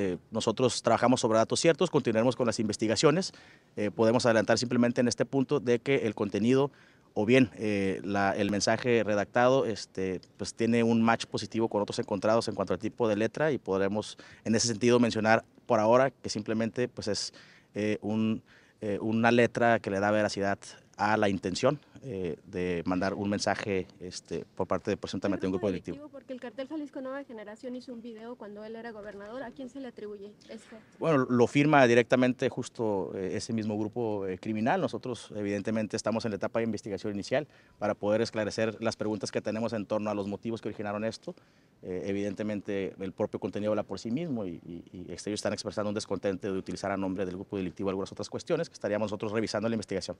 Eh, nosotros trabajamos sobre datos ciertos, continuaremos con las investigaciones. Eh, podemos adelantar simplemente en este punto de que el contenido o bien eh, el mensaje redactado este, pues tiene un match positivo con otros encontrados en cuanto al tipo de letra y podremos en ese sentido mencionar por ahora que simplemente pues es un eh, una letra que le da veracidad a la intención eh, de mandar un mensaje este, por parte de un grupo delictivo. Porque el cartel Jalisco Nueva Generación hizo un video cuando él era gobernador. ¿A quién se le atribuye esto? Bueno, lo firma directamente justo eh, ese mismo grupo criminal. Nosotros evidentemente estamos en la etapa de investigación inicial para poder esclarecer las preguntas que tenemos en torno a los motivos que originaron esto eh, evidentemente el propio contenido habla por sí mismo y, y, este, ellos están expresando un descontento de utilizar a nombre del grupo delictivo algunas otras cuestiones que estaríamos nosotros revisando en la investigación.